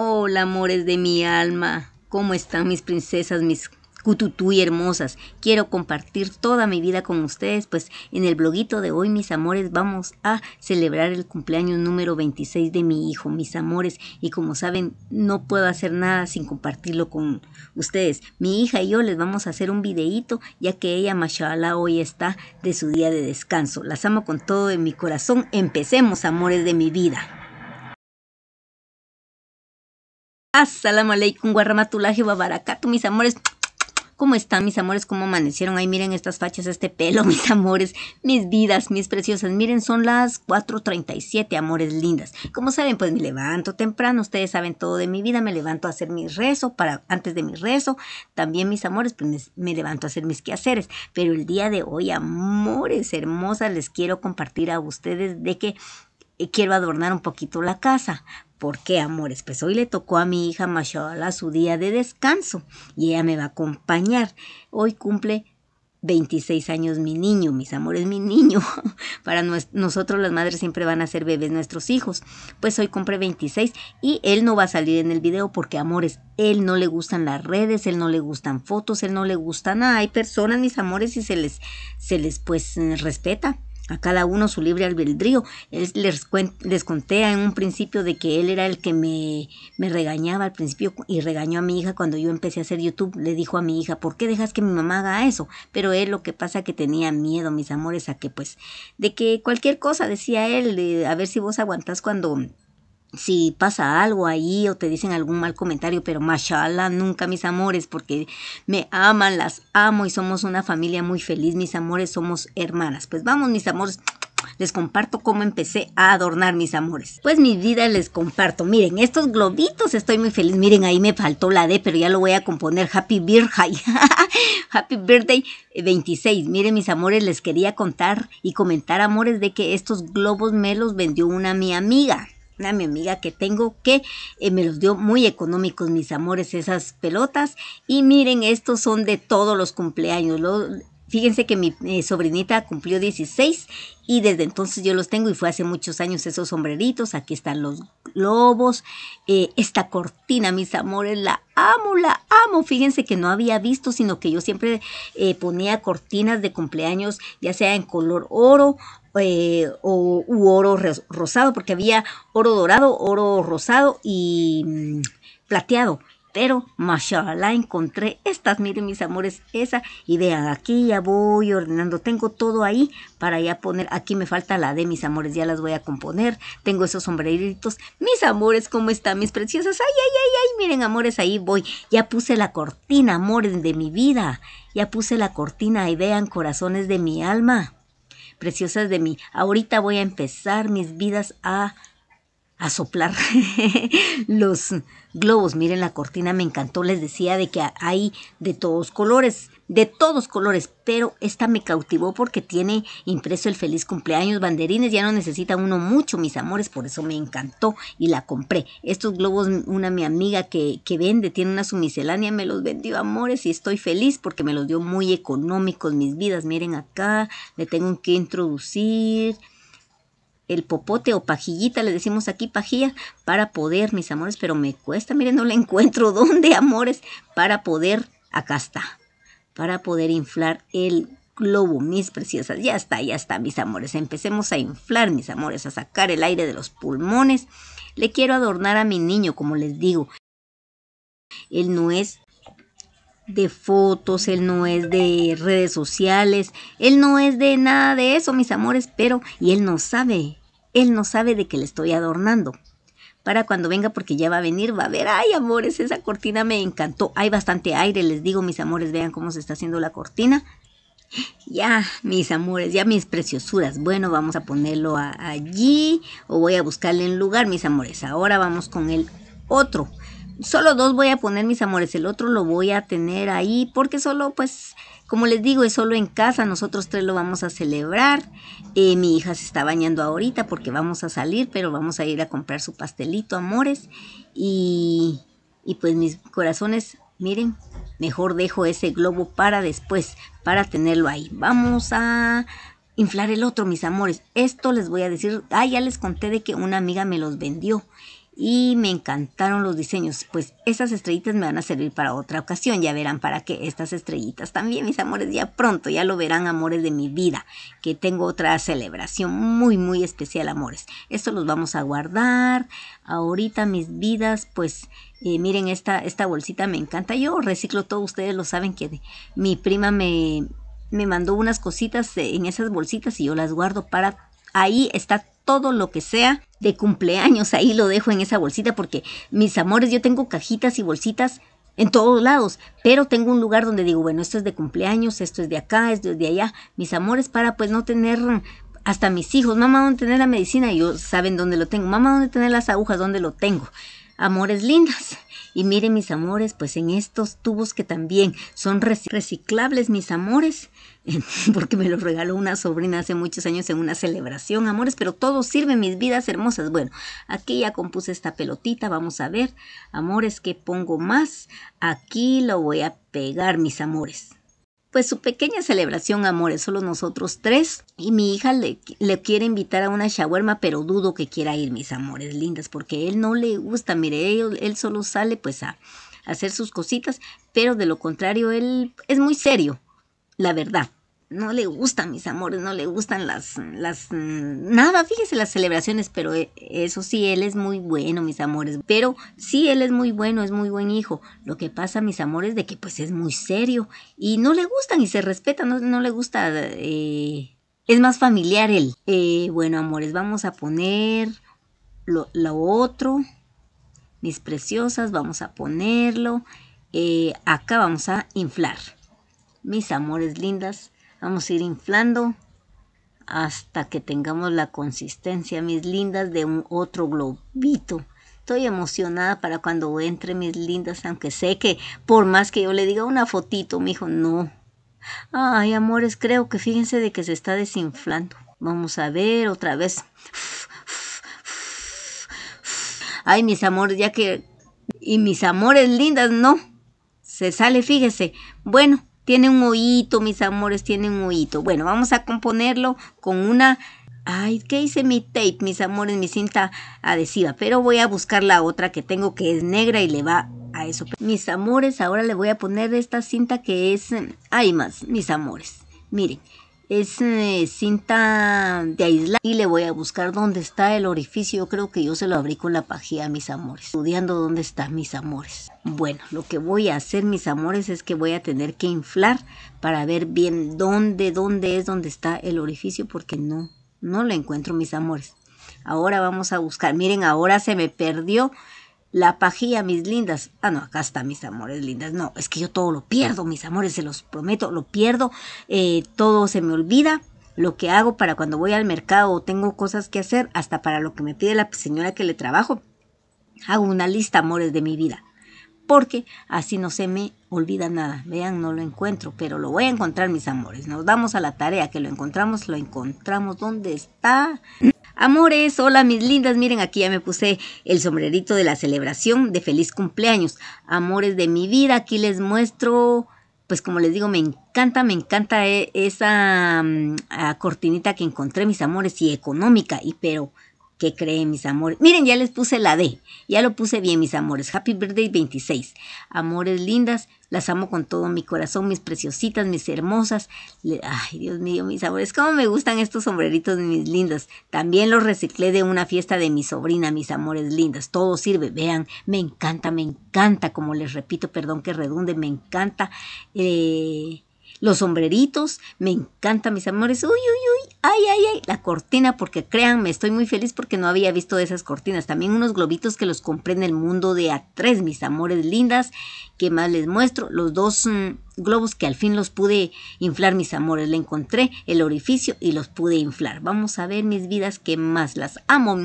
Hola, amores de mi alma. ¿Cómo están mis princesas, mis cututuy hermosas? Quiero compartir toda mi vida con ustedes, pues en el bloguito de hoy, mis amores, vamos a celebrar el cumpleaños número 26 de mi hijo, mis amores. Y como saben, no puedo hacer nada sin compartirlo con ustedes. Mi hija y yo les vamos a hacer un videíto, ya que ella, mashallah, hoy está de su día de descanso. Las amo con todo en mi corazón. Empecemos, amores de mi vida. Assalamu alaikum guarramatulaje babaracato, mis amores. ¿Cómo están mis amores? ¿Cómo amanecieron? Ahí miren estas fachas, este pelo, mis amores, mis vidas, mis preciosas. Miren, son las 4.37, amores lindas. Como saben, pues me levanto temprano, ustedes saben todo de mi vida, me levanto a hacer mi rezo, para, antes de mi rezo, también mis amores, pues me, me levanto a hacer mis quehaceres. Pero el día de hoy, amores hermosas, les quiero compartir a ustedes de que eh, quiero adornar un poquito la casa. ¿Por qué, amores? Pues hoy le tocó a mi hija Mashallah su día de descanso y ella me va a acompañar. Hoy cumple 26 años mi niño, mis amores, mi niño. Para nosotros las madres siempre van a ser bebés nuestros hijos. Pues hoy cumple 26 y él no va a salir en el video porque, amores, él no le gustan las redes, él no le gustan fotos, él no le gusta nada. Hay personas, mis amores, y se les, se les pues eh, respeta a cada uno su libre albedrío. Él les, les conté en un principio de que él era el que me, me, regañaba al principio y regañó a mi hija cuando yo empecé a hacer YouTube. Le dijo a mi hija, ¿por qué dejas que mi mamá haga eso? Pero él lo que pasa que tenía miedo, mis amores, a que pues, de que cualquier cosa, decía él, a ver si vos aguantás cuando si pasa algo ahí o te dicen algún mal comentario, pero mashallah, nunca mis amores, porque me aman, las amo y somos una familia muy feliz, mis amores, somos hermanas. Pues vamos, mis amores. Les comparto cómo empecé a adornar mis amores. Pues mi vida les comparto. Miren, estos globitos estoy muy feliz. Miren, ahí me faltó la D, pero ya lo voy a componer. Happy Birthday. Happy Birthday 26. Miren, mis amores, les quería contar y comentar, amores, de que estos globos me los vendió una mi amiga una mi amiga que tengo que eh, me los dio muy económicos mis amores esas pelotas y miren estos son de todos los cumpleaños Fíjense que mi eh, sobrinita cumplió 16 y desde entonces yo los tengo y fue hace muchos años esos sombreritos. Aquí están los globos, eh, esta cortina, mis amores, la amo, la amo. Fíjense que no había visto, sino que yo siempre eh, ponía cortinas de cumpleaños, ya sea en color oro eh, o, u oro rosado, porque había oro dorado, oro rosado y mm, plateado. Pero, mashallah, encontré estas, miren mis amores, esa. Y vean, aquí ya voy ordenando. Tengo todo ahí para ya poner. Aquí me falta la de mis amores, ya las voy a componer. Tengo esos sombreritos. Mis amores, ¿cómo están mis preciosas? Ay, ay, ay, ay, miren amores, ahí voy. Ya puse la cortina, amores, de mi vida. Ya puse la cortina y vean, corazones de mi alma. Preciosas de mí. Ahorita voy a empezar mis vidas a a soplar los globos. Miren la cortina, me encantó, les decía de que hay de todos colores, de todos colores, pero esta me cautivó porque tiene impreso el feliz cumpleaños, banderines, ya no necesita uno mucho, mis amores, por eso me encantó y la compré. Estos globos, una mi amiga que, que vende, tiene una su me los vendió, amores, y estoy feliz porque me los dio muy económicos mis vidas. Miren acá, le tengo que introducir el popote o pajillita, le decimos aquí pajilla, para poder, mis amores, pero me cuesta, miren, no la encuentro dónde, amores, para poder, acá está, para poder inflar el globo, mis preciosas, ya está, ya está, mis amores, empecemos a inflar, mis amores, a sacar el aire de los pulmones. Le quiero adornar a mi niño, como les digo. Él no es de fotos, él no es de redes sociales, él no es de nada de eso, mis amores, pero y él no sabe, él no sabe de que le estoy adornando. Para cuando venga, porque ya va a venir, va a ver, ay amores, esa cortina me encantó, hay bastante aire, les digo mis amores, vean cómo se está haciendo la cortina. Ya, mis amores, ya mis preciosuras. Bueno, vamos a ponerlo allí o voy a buscarle un lugar, mis amores. Ahora vamos con el otro solo dos voy a poner, mis amores. El otro lo voy a tener ahí porque solo, pues, como les digo, es solo en casa. Nosotros tres lo vamos a celebrar. Eh, mi hija se está bañando ahorita porque vamos a salir, pero vamos a ir a comprar su pastelito, amores. Y, y pues mis corazones, miren, mejor dejo ese globo para después, para tenerlo ahí. Vamos a inflar el otro, mis amores. Esto les voy a decir, ah, ya les conté de que una amiga me los vendió y me encantaron los diseños. Pues esas estrellitas me van a servir para otra ocasión. Ya verán para qué estas estrellitas también, mis amores, ya pronto, ya lo verán, amores de mi vida, que tengo otra celebración muy, muy especial, amores. Esto los vamos a guardar. Ahorita mis vidas, pues... Eh, miren, esta, esta bolsita me encanta. Yo reciclo todo, ustedes lo saben que mi prima me, me mandó unas cositas eh, en esas bolsitas y yo las guardo para... Ahí está todo lo que sea de cumpleaños. Ahí lo dejo en esa bolsita porque, mis amores, yo tengo cajitas y bolsitas en todos lados, pero tengo un lugar donde digo, bueno, esto es de cumpleaños, esto es de acá, esto es de allá, mis amores, para pues no tener hasta mis hijos, mamá, ¿dónde tener la medicina? Y ellos saben dónde lo tengo, mamá, ¿dónde tener las agujas? ¿Dónde lo tengo? Amores lindas. Y miren mis amores, pues en estos tubos que también son reciclables, mis amores, porque me lo regaló una sobrina hace muchos años en una celebración, amores, pero todo sirve, mis vidas hermosas. Bueno, aquí ya compuse esta pelotita, vamos a ver, amores, ¿qué pongo más? Aquí lo voy a pegar, mis amores pues su pequeña celebración, amores, solo nosotros tres. Y mi hija le, le, quiere invitar a una shawarma, pero dudo que quiera ir, mis amores lindas, porque él no le gusta. Mire, él, solo sale pues a hacer sus cositas, pero de lo contrario, él es muy serio, la verdad no le gustan mis amores, no le gustan las, las, mm, nada, fíjese las celebraciones, pero eh, eso sí, él es muy bueno, mis amores, pero sí, él es muy bueno, es muy buen hijo. Lo que pasa, mis amores, de que pues es muy serio y no le gustan y se respeta, no, le gusta, eh, es más familiar él. Eh, bueno, amores, vamos a poner lo, otro, mis preciosas, vamos a ponerlo, acá vamos a inflar. Mis amores lindas, Vamos a ir inflando hasta que tengamos la consistencia, mis lindas, de un otro globito. Estoy emocionada para cuando entre mis lindas, aunque sé que por más que yo le diga una fotito, mi hijo, no. Ay, amores, creo que fíjense de que se está desinflando. Vamos a ver otra vez. Ay, mis amores, ya que... Y mis amores lindas, no. Se sale, fíjese. Bueno, tiene un hoyito, mis amores, tiene un hoyito. Bueno, vamos a componerlo con una... Ay, ¿qué hice mi tape, mis amores, mi cinta adhesiva? Pero voy a buscar la otra que tengo que es negra y le va a eso. Mis amores, ahora le voy a poner esta cinta que es... Eh, ay, más, mis amores. Miren, es eh, cinta de aislar y le voy a buscar dónde está el orificio. creo que yo se lo abrí con la pajía, mis amores, estudiando dónde está, mis amores. Bueno, lo que voy a hacer, mis amores, es que voy a tener que inflar para ver bien dónde, dónde es Dónde está el orificio, porque no, no lo encuentro, mis amores. Ahora vamos a buscar. Miren, ahora se me perdió la pajía, mis lindas. Ah, no, acá está, mis amores lindas. No, es que yo todo lo pierdo, mis amores, se los prometo, lo pierdo. Eh, todo se me olvida. Lo que hago para cuando voy al mercado o tengo cosas que hacer, hasta para lo que me pide la señora que le trabajo. Hago una lista, amores, de mi vida. Porque así no se me olvida nada. Vean, no lo encuentro, pero lo voy a encontrar, mis amores. Nos damos a la tarea que lo encontramos, lo encontramos. ¿Dónde está? Amores, hola mis lindas, miren aquí ya me puse el sombrerito de la celebración de feliz cumpleaños. Amores de mi vida, aquí les muestro, pues como les digo, me encanta, me encanta eh, esa mm, cortinita que encontré, mis amores, y económica, y pero... ¿Qué creen mis amores? Miren, ya les puse la D. Ya lo puse bien, mis amores. Happy Birthday 26. Amores lindas, las amo con todo mi corazón, mis preciositas, mis hermosas. Ay, Dios mío, mis amores, cómo me gustan estos sombreritos, mis lindas. También los reciclé de una fiesta de mi sobrina, mis amores lindas. Todo sirve, vean, me encanta, me encanta, como les repito, perdón que redunde, me encanta. Eh, los sombreritos, me encanta, mis amores. Uy, uy, ay, ay, ay, la cortina, porque créanme, estoy muy feliz porque no había visto esas cortinas. También unos globitos que los compré en el mundo de A3, mis amores lindas, ¿Qué más les muestro. Los dos mm, globos que al fin los pude inflar, mis amores. Le encontré el orificio y los pude inflar. Vamos a ver, mis vidas, que más las amo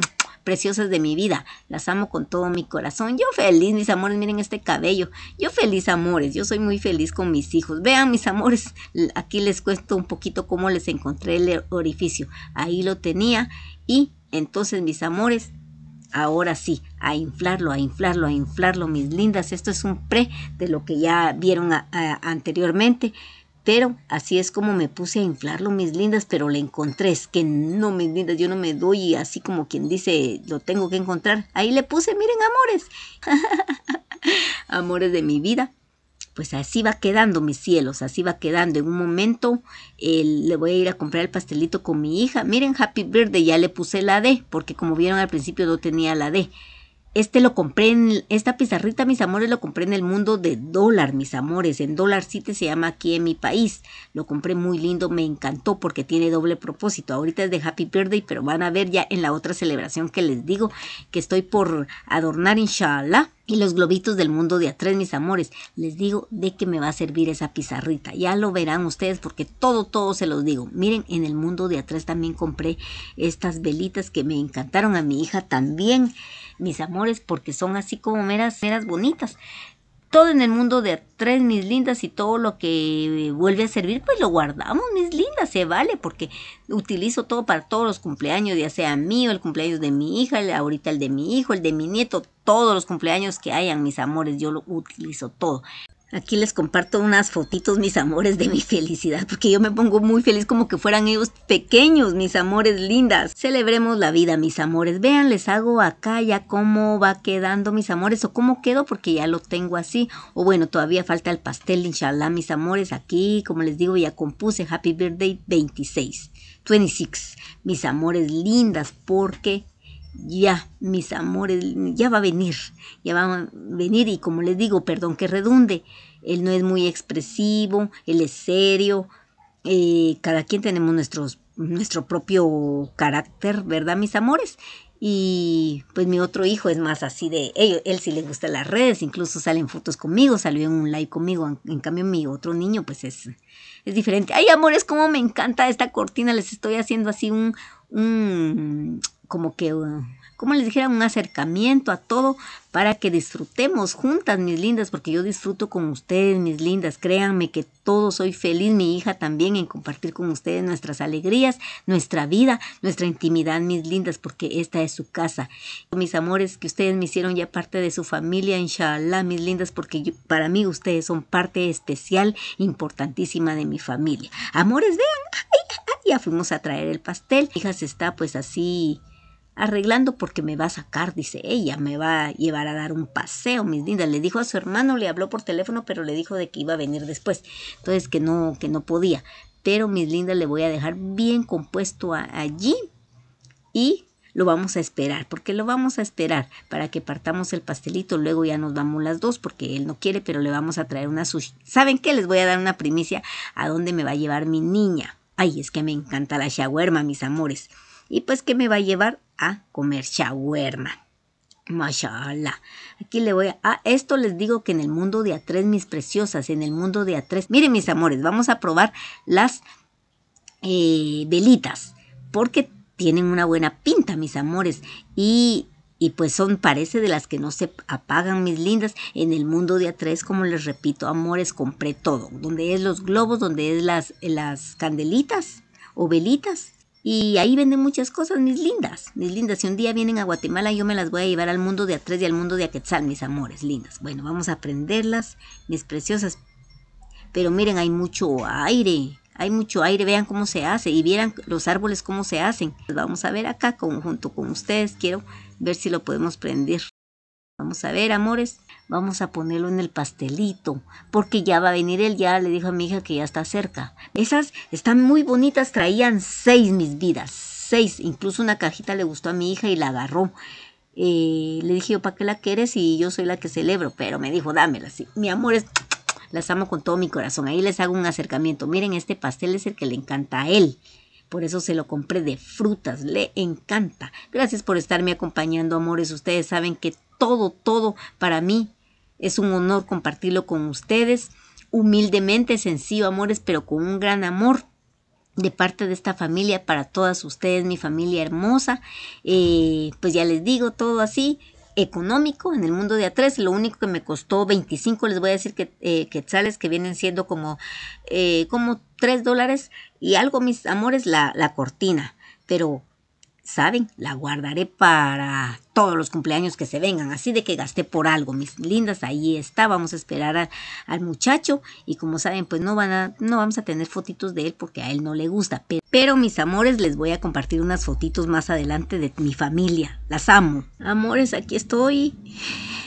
preciosas de mi vida. Las amo con todo mi corazón. Yo feliz, mis amores, miren este cabello. Yo feliz, amores. Yo soy muy feliz con mis hijos. Vean, mis amores, aquí les cuento un poquito cómo les encontré el orificio. Ahí lo tenía y entonces, mis amores, ahora sí, a inflarlo, a inflarlo, a inflarlo, mis lindas. Esto es un pre de lo que ya vieron anteriormente. Pero así es como me puse a inflarlo, mis lindas, pero le encontré. Es que no, mis lindas, yo no me doy así como quien dice, lo tengo que encontrar. Ahí le puse, miren, amores. amores de mi vida. Pues así va quedando, mis cielos, así va quedando. En un momento le voy a ir a comprar el pastelito con mi hija. Miren, Happy Birthday, ya le puse la D, porque como vieron al principio no tenía la D. Este lo compré en, esta pizarrita, mis amores, lo compré en el mundo de dólar, mis amores. En dólar 7 se llama aquí en mi país. Lo compré muy lindo, me encantó porque tiene doble propósito. Ahorita es de Happy Birthday, pero van a ver ya en la otra celebración que les digo que estoy por adornar, inshallah. Y los globitos del mundo de atrás, mis amores. Les digo de qué me va a servir esa pizarrita. Ya lo verán ustedes porque todo, todo se los digo. Miren, en el mundo de atrás también compré estas velitas que me encantaron a mi hija también mis amores, porque son así como meras, bonitas. Todo en el mundo de tres, mis lindas, y todo lo que eh, vuelve a servir, pues lo guardamos, mis lindas, se vale, porque utilizo todo para todos los cumpleaños, ya sea mío, el cumpleaños de mi hija, ahorita el de mi hijo, el de mi nieto, todos los cumpleaños que hayan, mis amores, yo lo utilizo todo. Aquí les comparto unas fotitos, mis amores, de mi felicidad, porque yo me pongo muy feliz como que fueran ellos pequeños, mis amores lindas. Celebremos la vida, mis amores. Vean, les hago acá ya cómo va quedando, mis amores, o cómo quedo porque ya lo tengo así. O bueno, todavía falta el pastel, inshallah, mis amores. Aquí, como les digo, ya compuse Happy Birthday 26. 26, mis amores lindas, porque ya, mis amores, ya va a venir, ya va a venir y como les digo, perdón que redunde, él no es muy expresivo, él es serio, eh, cada quien tenemos nuestros, nuestro propio carácter, ¿verdad, mis amores? Y pues mi otro hijo es más así de él sí le gusta las redes, incluso salen fotos conmigo, salió en un live conmigo, en cambio mi otro niño pues es, es diferente. Ay, amores, cómo me encanta esta cortina, les estoy haciendo así un como que, uh, como les dijera, un acercamiento a todo para que disfrutemos juntas, mis lindas, porque yo disfruto con ustedes, mis lindas. Créanme que todo soy feliz, mi hija también, en compartir con ustedes nuestras alegrías, nuestra vida, nuestra intimidad, mis lindas, porque esta es su casa. Mis amores, que ustedes me hicieron ya parte de su familia, inshallah, mis lindas, porque para mí ustedes son parte especial, importantísima de mi familia. Amores, vean, ya fuimos a traer el pastel. hijas está pues así arreglando porque me va a sacar, dice ella, me va a llevar a dar un paseo, mis lindas. Le dijo a su hermano, le habló por teléfono, pero le dijo de que iba a venir después, entonces que no, que no podía. Pero mis lindas le voy a dejar bien compuesto allí y lo vamos a esperar, porque lo vamos a esperar para que partamos el pastelito, luego ya nos vamos las dos, porque él no quiere, pero le vamos a traer una sushi. ¿Saben qué? Les voy a dar una primicia a dónde me va a llevar mi niña. Ay, es que me encanta la shawarma, mis amores. Y pues que me va a llevar a comer shawarma. Mashallah. Aquí le voy a... Ah, esto les digo que en el mundo de a tres, mis preciosas, en el mundo de a tres. Miren mis amores, vamos a probar las eh, velitas. Porque tienen una buena pinta, mis amores. Y y pues son, parece de las que no se apagan, mis lindas. En el mundo de A3, como les repito, amores, compré todo. Donde es los globos, donde es las, las candelitas o velitas. Y ahí venden muchas cosas, mis lindas. Mis lindas, si un día vienen a Guatemala, yo me las voy a llevar al mundo de atrás y al mundo de Aquetzal, mis amores lindas. Bueno, vamos a prenderlas, mis preciosas. Pero miren, hay mucho aire. Hay mucho aire, vean cómo se hace y vieran los árboles cómo se hacen. Vamos a ver acá con, junto con ustedes, quiero ver si lo podemos prender. Vamos a ver, amores, vamos a ponerlo en el pastelito, porque ya va a venir él, ya le dijo a mi hija que ya está cerca. Esas están muy bonitas, traían seis mis vidas, seis, incluso una cajita le gustó a mi hija y la agarró. Eh, le dije yo, ¿para qué la quieres? Y yo soy la que celebro, pero me dijo, dámela, sí. Mi amor, las amo con todo mi corazón. Ahí les hago un acercamiento. Miren, este pastel es el que le encanta a él. Por eso se lo compré de frutas, le encanta. Gracias por estarme acompañando, amores. Ustedes saben que todo, todo para mí. Es un honor compartirlo con ustedes, humildemente, sencillo, amores, pero con un gran amor de parte de esta familia para todas ustedes, mi familia hermosa. Eh, pues ya les digo, todo así, económico en el mundo de A3. Lo único que me costó 25, les voy a decir que eh, quetzales, que vienen siendo como, eh, como 3 dólares y algo, mis amores, la, la cortina. Pero ¿saben? La guardaré para todos los cumpleaños que se vengan. Así de que gasté por algo, mis lindas. Ahí está. Vamos a esperar al muchacho. Y como saben, pues no, van a, no vamos a tener fotitos de él porque a él no le gusta. Pero, mis amores, les voy a compartir unas fotitos más adelante de mi familia. Las amo. Amores, aquí estoy.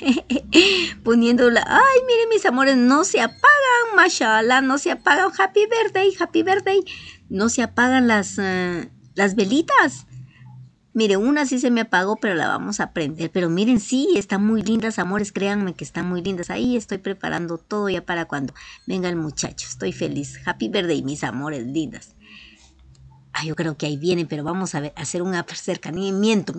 Poniéndola. Ay, miren, mis amores, no se apagan. Mashallah, no se apagan. Happy birthday, happy birthday. No se apagan las, eh, las velitas. Mire, una sí se me apagó, pero la vamos a prender. Pero miren, sí, están muy lindas, amores, créanme que están muy lindas. Ahí estoy preparando todo ya para cuando venga el muchacho. Estoy feliz. Happy birthday, mis amores lindas. Ah, yo creo que ahí vienen, pero vamos a, hacer un acercamiento.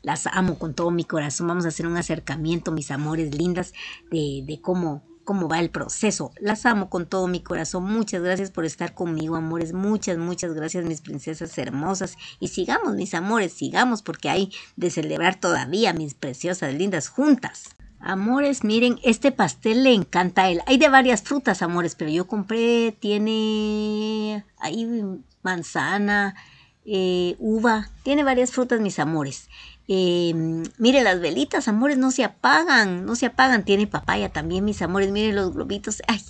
Las amo con todo mi corazón. Vamos a hacer un acercamiento, mis amores lindas, de, de cómo cómo va el proceso. Las amo con todo mi corazón. Muchas gracias por estar conmigo, amores. Muchas, muchas gracias, mis princesas hermosas. Y sigamos, mis amores, sigamos porque hay de celebrar todavía mis preciosas, lindas juntas. Amores, miren, este pastel le encanta a él. Hay de varias frutas, amores, pero yo compré, tiene ahí manzana, eh, uva, tiene varias frutas, mis amores. Eh, mire, las velitas, amores, no se apagan, no se apagan. Tiene papaya también, mis amores. Miren los globitos. Ay,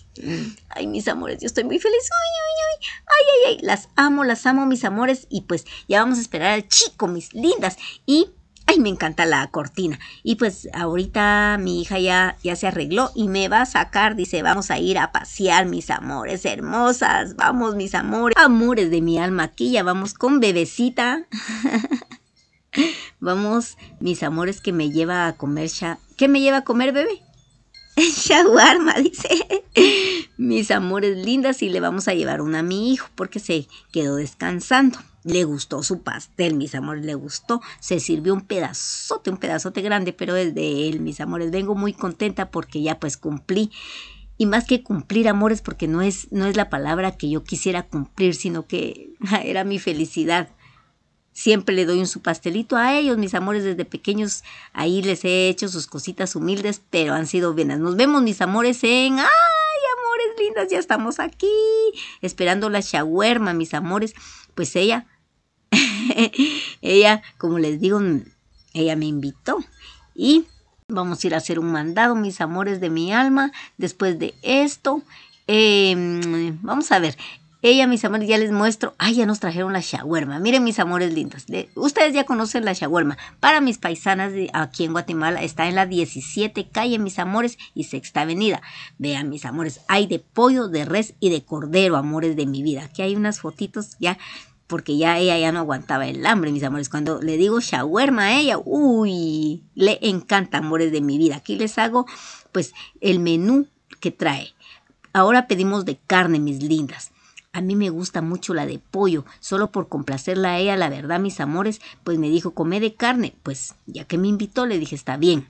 ay, mis amores, yo estoy muy feliz. Ay, ay, ay, ay, ay, ay. Las amo, las amo, mis amores. Y pues ya vamos a esperar al chico, mis lindas. Y ay, me encanta la cortina. Y pues ahorita mi hija ya, ya se arregló y me va a sacar, dice, vamos a ir a pasear, mis amores hermosas. Vamos, mis amores, amores de mi alma. Aquí ya vamos con bebecita. Vamos, mis amores, que me lleva a comer ¿Qué me lleva a comer, bebé? Shawarma, dice. Mis amores lindas, y le vamos a llevar una a mi hijo porque se quedó descansando. Le gustó su pastel, mis amores, le gustó. Se sirvió un pedazote, un pedazote grande, pero es de él, mis amores. Vengo muy contenta porque ya pues cumplí. Y más que cumplir, amores, porque no es, no es la palabra que yo quisiera cumplir, sino que era mi felicidad Siempre le doy un su pastelito a ellos, mis amores, desde pequeños. Ahí les he hecho sus cositas humildes, pero han sido buenas. Nos vemos, mis amores, en... ¡Ay, amores lindas! Ya estamos aquí, esperando la shawarma, mis amores. Pues ella, ella, como les digo, ella me invitó. Y vamos a ir a hacer un mandado, mis amores de mi alma, después de esto. Em, vamos a ver, ella, mis amores, ya les muestro. Ay, ya nos trajeron la shawarma. Miren, mis amores lindos. ustedes ya conocen la shawarma. Para mis paisanas de aquí en Guatemala, está en la 17 calle, mis amores, y sexta avenida. Vean, mis amores, hay de pollo, de res y de cordero, amores de mi vida. Aquí hay unas fotitos ya porque ya ella ya no aguantaba el hambre, mis amores. Cuando le digo shawarma a ella, uy, le encanta, amores de mi vida. Aquí les hago pues el menú que trae. Ahora pedimos de carne, mis lindas. A mí me gusta mucho la de pollo, solo por complacerla a ella, la verdad, mis amores, pues me dijo, come de carne. Pues ya que me invitó, le dije, está bien.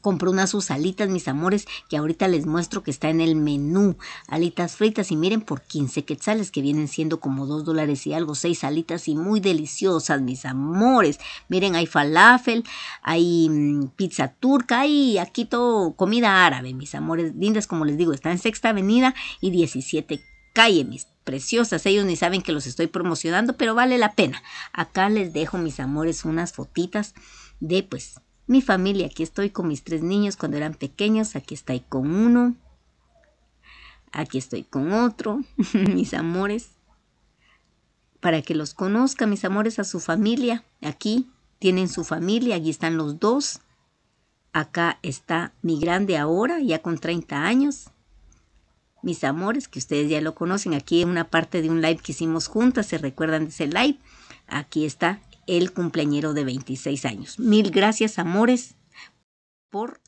Compré unas sus alitas, mis amores, que ahorita les muestro que está en el menú. Alitas fritas y miren por 15 quetzales que vienen siendo como 2 dólares y algo, 6 alitas y muy deliciosas, mis amores. Miren, hay falafel, hay mm, pizza turca y aquí todo comida árabe, mis amores. Lindas, como les digo, está en Sexta Avenida y 17 calle, mis preciosas. Ellos ni saben que los estoy promocionando, pero vale la pena. Acá les dejo, mis amores, unas fotitas de pues mi familia. Aquí estoy con mis tres niños cuando eran pequeños. Aquí estoy con uno. Aquí estoy con otro, mis amores. Para que los conozca, mis amores, a su familia. Aquí tienen su familia, aquí están los dos. Acá está mi grande ahora, ya con 30 años mis amores, que ustedes ya lo conocen. Aquí en una parte de un live que hicimos juntas, se recuerdan de ese live. Aquí está el cumpleañero de 26 años. Mil gracias, amores, por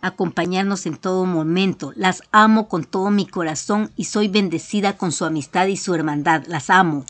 acompañarnos en todo momento. Las amo con todo mi corazón y soy bendecida con su amistad y su hermandad. Las amo.